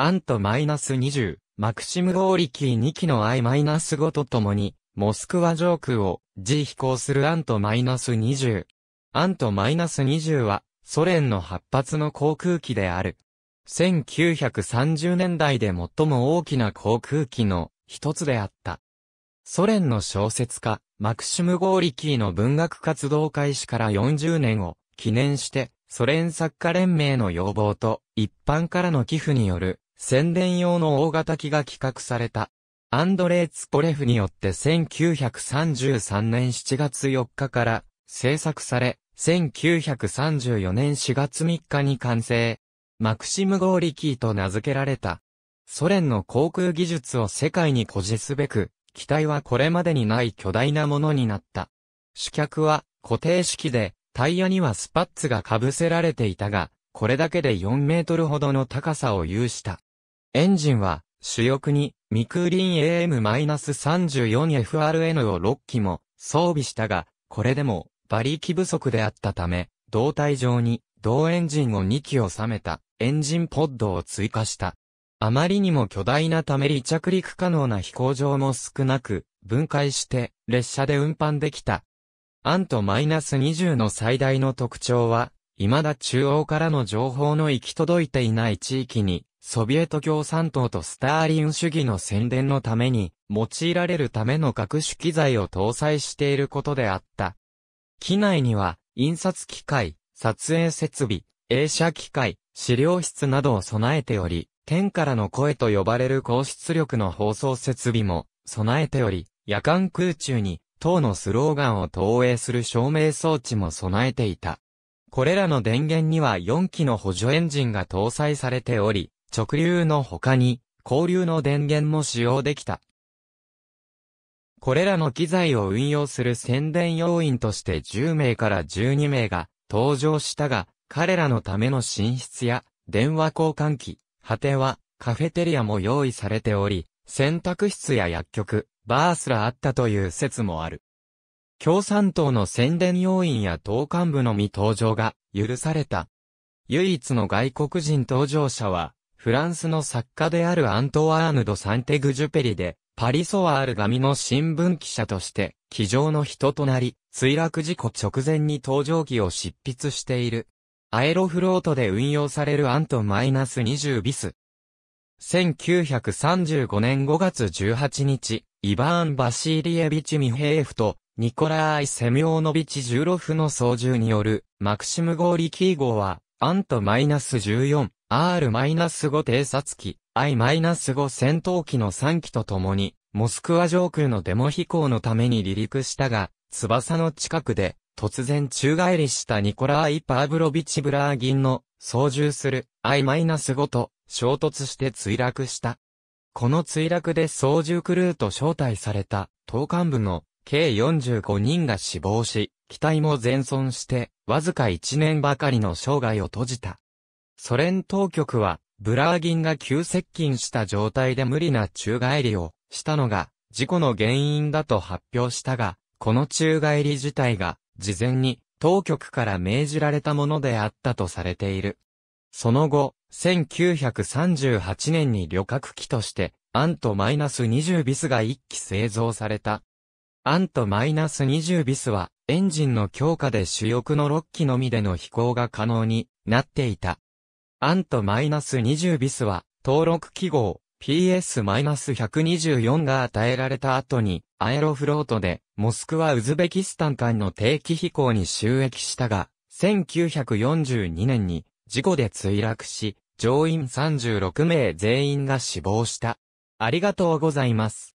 アント -20、マクシムゴーリキー2機の I-5 とともに、モスクワ上空を G 飛行するアント -20。アント -20 は、ソ連の8発の航空機である。1930年代で最も大きな航空機の一つであった。ソ連の小説家、マクシム・ゴーリキーの文学活動開始から40年を記念して、ソ連作家連盟の要望と一般からの寄付による宣伝用の大型機が企画された。アンドレイ・ツポレフによって1933年7月4日から製作され、1934年4月3日に完成。マクシム・ゴーリキーと名付けられた。ソ連の航空技術を世界に誇示すべく、機体はこれまでにない巨大なものになった。主脚は固定式で、タイヤにはスパッツが被せられていたが、これだけで4メートルほどの高さを有した。エンジンは、主翼に、ミクーリン AM-34FRN を6機も装備したが、これでも馬力不足であったため、胴体上に同エンジンを2機収めたエンジンポッドを追加した。あまりにも巨大なため離着陸可能な飛行場も少なく、分解して列車で運搬できた。アント -20 の最大の特徴は、未だ中央からの情報の行き届いていない地域にソビエト共産党とスターリン主義の宣伝のために、用いられるための各種機材を搭載していることであった。機内には、印刷機械、撮影設備、映写機械、資料室などを備えており、天からの声と呼ばれる高出力の放送設備も備えており、夜間空中に、党のスローガンを投影する照明装置も備えていた。これらの電源には4機の補助エンジンが搭載されており、直流の他に、交流の電源も使用できた。これらの機材を運用する宣伝要員として10名から12名が登場したが、彼らのための寝室や電話交換機、果てはカフェテリアも用意されており、洗濯室や薬局、バーすらあったという説もある。共産党の宣伝要員や党幹部のみ登場が許された。唯一の外国人登場者は、フランスの作家であるアントワーヌ・ド・サンテグジュペリで、パリソワール紙の新聞記者として、机上の人となり、墜落事故直前に搭乗機を執筆している。アエロフロートで運用されるアント -20 ビス。1935年5月18日、イバーン・バシーリエビチ・ミヘエフと、ニコラーイ・セミオーノビチ・ジューロフの操縦による、マクシム・ゴーリキー号は、アント -14 R-5 偵察機、I-5 戦闘機の3機と共に、モスクワ上空のデモ飛行のために離陸したが、翼の近くで、突然宙返りしたニコライ・パーブロビチ・ブラーギンの操縦する I-5 と衝突して墜落した。この墜落で操縦クルーと招待された統幹部の計45人が死亡し、機体も全損してわずか1年ばかりの生涯を閉じた。ソ連当局は、ブラーギンが急接近した状態で無理な宙返りをしたのが、事故の原因だと発表したが、この宙返り自体が、事前に当局から命じられたものであったとされている。その後、1938年に旅客機として、アントマイナス20ビスが1機製造された。アントマイナス20ビスは、エンジンの強化で主翼の6機のみでの飛行が可能になっていた。アント -20 ビスは、登録記号 PS-124 が与えられた後に、アエロフロートで、モスクワウズベキスタン間の定期飛行に収益したが、1942年に、事故で墜落し、乗員36名全員が死亡した。ありがとうございます。